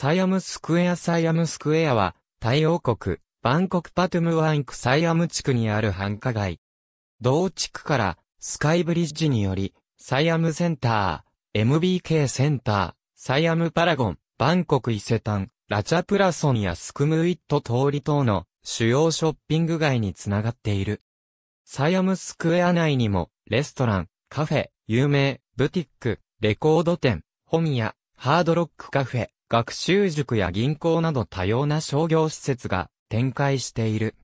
サイアムスクエアサイアムスクエアは、タイ王国、バンコクパトゥムワンクサイアム地区にある繁華街。同地区から、スカイブリッジにより、サイアムセンター、MBK センター、サイアムパラゴン、バンコク伊勢丹、ラチャプラソンやスクムウィット通り等の主要ショッピング街につながっている。サイアムスクエア内にも、レストラン、カフェ、有名、ブティック、レコード店、本屋、ハードロックカフェ、学習塾や銀行など多様な商業施設が展開している。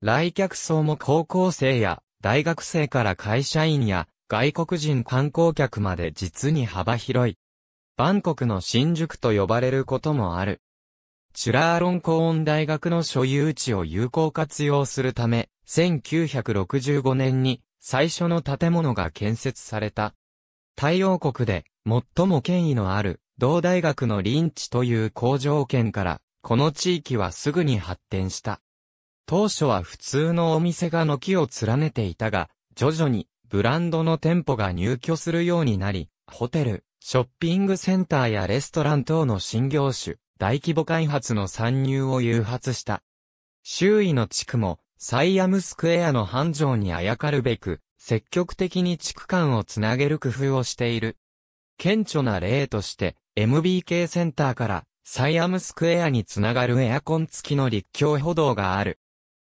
来客層も高校生や大学生から会社員や外国人観光客まで実に幅広い。バンコクの新宿と呼ばれることもある。チュラーロンコーン大学の所有地を有効活用するため、1965年に最初の建物が建設された。太陽国で最も権威のある同大学の臨地という好条件から、この地域はすぐに発展した。当初は普通のお店が軒を連ねていたが、徐々にブランドの店舗が入居するようになり、ホテル、ショッピングセンターやレストラン等の新業種、大規模開発の参入を誘発した。周囲の地区も、サイアムスクエアの繁盛にあやかるべく、積極的に地区間をつなげる工夫をしている。顕著な例として、MBK センターからサイアムスクエアにつながるエアコン付きの立教歩道がある。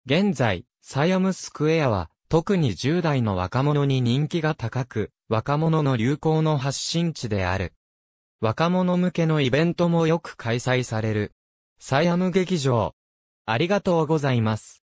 現在、サイアムスクエアは、特に10代の若者に人気が高く、若者の流行の発信地である。若者向けのイベントもよく開催される。サイアム劇場。ありがとうございます。